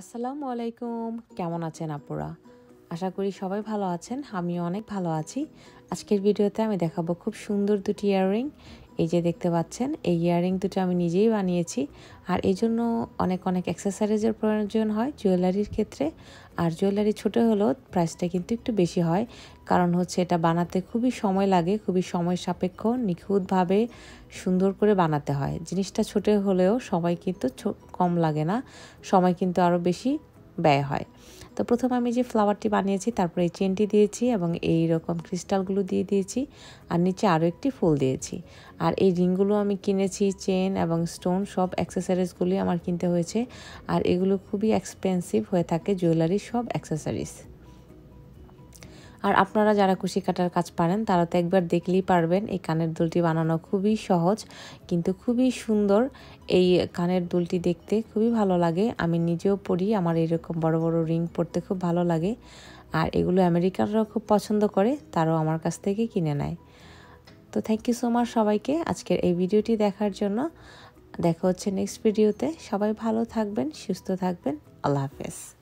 আসসালামু আলাইকুম কেমন আছেন আপুরা আশা করি সবাই ভালো আছেন আমিও অনেক ভালো আছি আজকের ভিডিওতে আমি দেখাবো খুব সুন্দর দুটি ইয়াররিং এই যে দেখতে পাচ্ছেন এই ইয়াররিং দুটো আমি নিজেই বানিয়েছি আর এই জন্য অনেক অনেক অ্যাক্সেসারিজের প্রয়োজন হয় জুয়েলারির ক্ষেত্রে আর জুয়েলারি ছোটো হলেও প্রাইসটা কিন্তু একটু বেশি হয় কারণ হচ্ছে এটা বানাতে খুবই সময় লাগে খুবই সময় সাপেক্ষ নিখুঁতভাবে সুন্দর করে বানাতে হয় জিনিসটা ছোটো হলেও সময় কিন্তু কম লাগে না সময় কিন্তু আরও বেশি ব্যয় হয় তো প্রথম আমি যে ফ্লাওয়ারটি বানিয়েছি তারপরে এই চেনটি দিয়েছি এবং এই রকম ক্রিস্টালগুলো দিয়ে দিয়েছি আর নিচে আরও একটি ফুল দিয়েছি আর এই রিংগুলো আমি কিনেছি চেন এবং স্টোন সব অ্যাক্সেসারিজগুলি আমার কিনতে হয়েছে আর এগুলো খুবই এক্সপেন্সিভ হয়ে থাকে জুয়েলারি সব অ্যাক্সেসারিজ আর আপনারা যারা কুশি কাটার কাজ পারেন তারা তো একবার দেখলেই পারবেন এই কানের দুলটি বানানো খুবই সহজ কিন্তু খুবই সুন্দর এই কানের দুলটি দেখতে খুবই ভালো লাগে আমি নিজেও পড়ি আমার এরকম বড় বড় রিং পরতে খুব ভালো লাগে আর এগুলো আমেরিকানরাও খুব পছন্দ করে তারাও আমার কাছ থেকে কিনে নেয় তো থ্যাংক ইউ সো মাচ সবাইকে আজকের এই ভিডিওটি দেখার জন্য দেখা হচ্ছে নেক্সট ভিডিওতে সবাই ভালো থাকবেন সুস্থ থাকবেন আল্লাহ হাফেজ